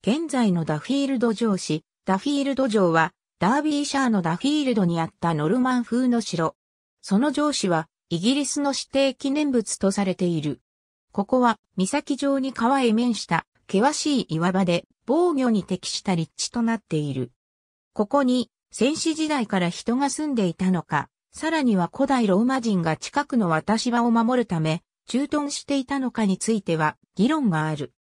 現在のダフィールド城市、ダフィールド城は、ダービーシャーのダフィールドにあったノルマン風の城。その城市は、イギリスの指定記念物とされている。ここは、岬城に川へ面した、険しい岩場で、防御に適した立地となっている。ここに、戦死時代から人が住んでいたのか、さらには古代ローマ人が近くの渡し場を守るため、駐屯していたのかについては、議論がある。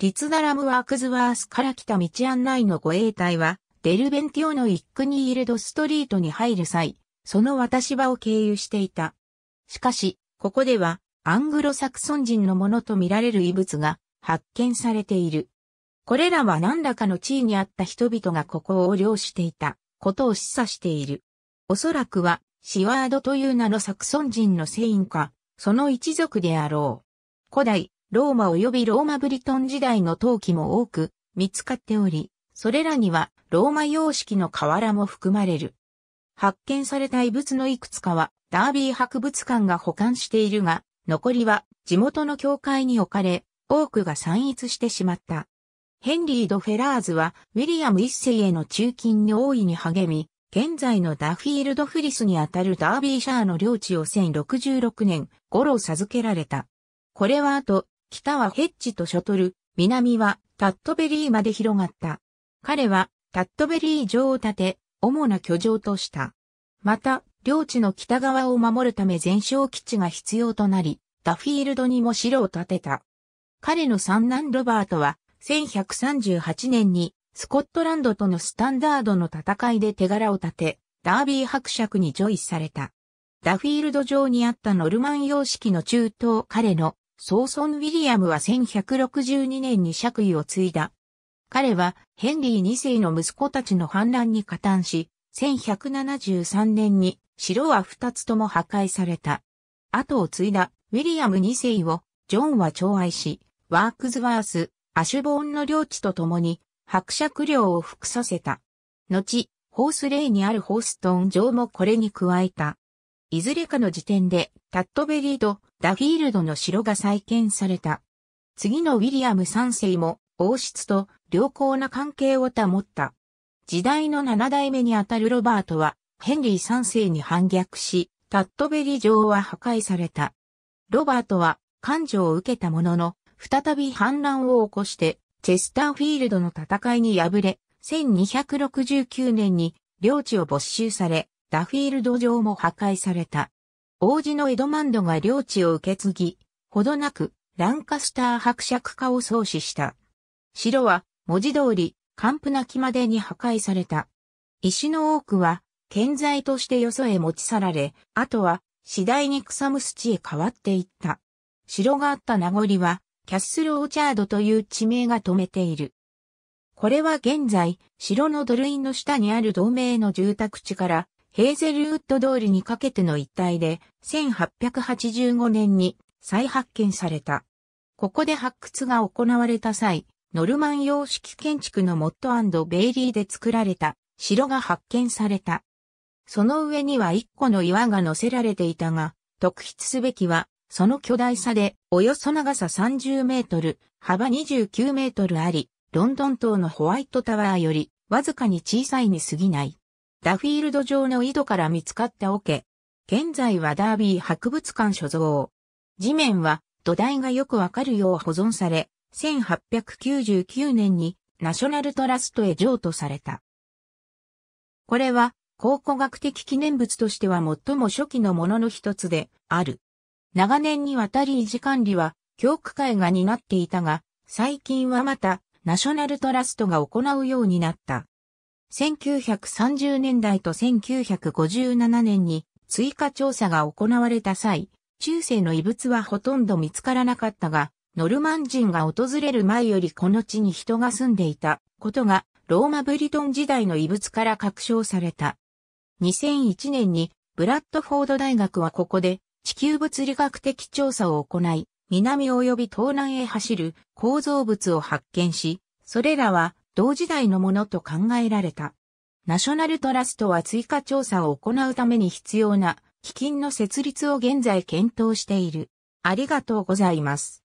リツダラムワークズワースから来た道案内の護衛隊は、デルベンティオのイックニイルドストリートに入る際、その渡し場を経由していた。しかし、ここでは、アングロサクソン人のものとみられる遺物が発見されている。これらは何らかの地位にあった人々がここを横領していたことを示唆している。おそらくは、シワードという名のサクソン人の聖員か、その一族であろう。古代、ローマ及びローマブリトン時代の陶器も多く見つかっており、それらにはローマ様式の瓦も含まれる。発見された遺物のいくつかはダービー博物館が保管しているが、残りは地元の教会に置かれ、多くが散逸してしまった。ヘンリー・ド・フェラーズは、ウィリアム一世への中勤に大いに励み、現在のダフィールド・フリスにあたるダービーシャーの領地を1066年頃授けられた。これは後、北はヘッジとショトル、南はタットベリーまで広がった。彼はタットベリー城を建て、主な居城とした。また、領地の北側を守るため全焼基地が必要となり、ダフィールドにも城を建てた。彼の三男ロバートは、1138年にスコットランドとのスタンダードの戦いで手柄を立て、ダービー伯爵にジョイされた。ダフィールド城にあったノルマン様式の中東彼のソーソン・ウィリアムは1162年に爵位を継いだ。彼はヘンリー2世の息子たちの反乱に加担し、1173年に城は2つとも破壊された。後を継いだウィリアム2世をジョンは寵愛し、ワークズワース、アシュボーンの領地と共に伯爵領を服させた。後、ホースレイにあるホーストン城もこれに加えた。いずれかの時点で、タットベリード、ダフィールドの城が再建された。次のウィリアム三世も王室と良好な関係を保った。時代の七代目にあたるロバートはヘンリー三世に反逆し、タットベリ城は破壊された。ロバートは感情を受けたものの、再び反乱を起こして、チェスターフィールドの戦いに敗れ、1269年に領地を没収され、ダフィールド城も破壊された。王子のエドマンドが領地を受け継ぎ、ほどなく、ランカスター伯爵家を創始した。城は、文字通り、完膚なきまでに破壊された。石の多くは、建材としてよそへ持ち去られ、あとは、次第に草むす地へ変わっていった。城があった名残は、キャッスル・オーチャードという地名が止めている。これは現在、城の土塁の下にある同盟の住宅地からヘーゼルウッド通りにかけての一帯で、1885年に再発見された。ここで発掘が行われた際、ノルマン様式建築のモットベイリーで作られた城が発見された。その上には一個の岩が乗せられていたが、特筆すべきは、その巨大さで、およそ長さ30メートル、幅29メートルあり、ロンドン島のホワイトタワーより、わずかに小さいに過ぎない。ダフィールド上の井戸から見つかった桶。現在はダービー博物館所蔵。地面は土台がよくわかるよう保存され、1899年にナショナルトラストへ譲渡された。これは考古学的記念物としては最も初期のものの一つである。長年にわたり維持管理は教区会が担っていたが、最近はまたナショナルトラストが行うようになった。1930年代と1957年に追加調査が行われた際、中世の遺物はほとんど見つからなかったが、ノルマン人が訪れる前よりこの地に人が住んでいたことが、ローマブリトン時代の遺物から確証された。2001年にブラッドフォード大学はここで地球物理学的調査を行い、南及び東南へ走る構造物を発見し、それらは同時代のものと考えられた。ナショナルトラストは追加調査を行うために必要な基金の設立を現在検討している。ありがとうございます。